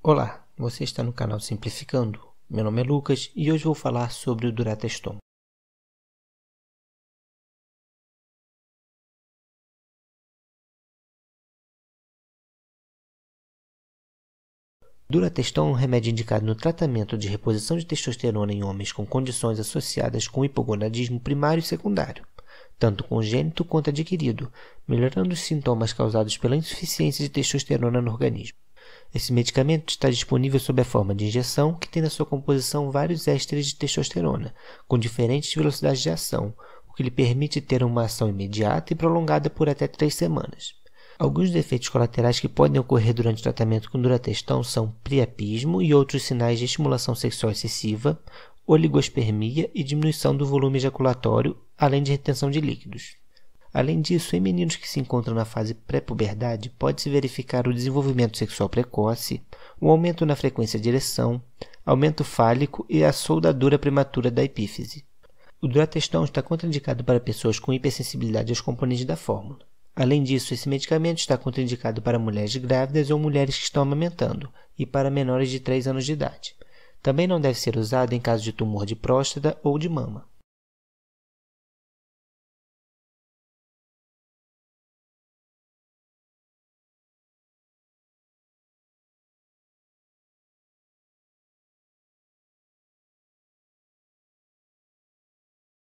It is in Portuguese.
Olá, você está no canal Simplificando. Meu nome é Lucas e hoje vou falar sobre o duratestom. Duratestom é um remédio indicado no tratamento de reposição de testosterona em homens com condições associadas com hipogonadismo primário e secundário, tanto congênito quanto adquirido, melhorando os sintomas causados pela insuficiência de testosterona no organismo. Esse medicamento está disponível sob a forma de injeção, que tem na sua composição vários ésteres de testosterona, com diferentes velocidades de ação, o que lhe permite ter uma ação imediata e prolongada por até três semanas. Alguns defeitos colaterais que podem ocorrer durante o tratamento com duratestão são priapismo e outros sinais de estimulação sexual excessiva, oligospermia e diminuição do volume ejaculatório, além de retenção de líquidos. Além disso, em meninos que se encontram na fase pré-puberdade, pode-se verificar o desenvolvimento sexual precoce, um aumento na frequência de ereção, aumento fálico e a soldadura prematura da epífise. O duratestão está contraindicado para pessoas com hipersensibilidade aos componentes da fórmula. Além disso, esse medicamento está contraindicado para mulheres grávidas ou mulheres que estão amamentando e para menores de 3 anos de idade. Também não deve ser usado em caso de tumor de próstata ou de mama.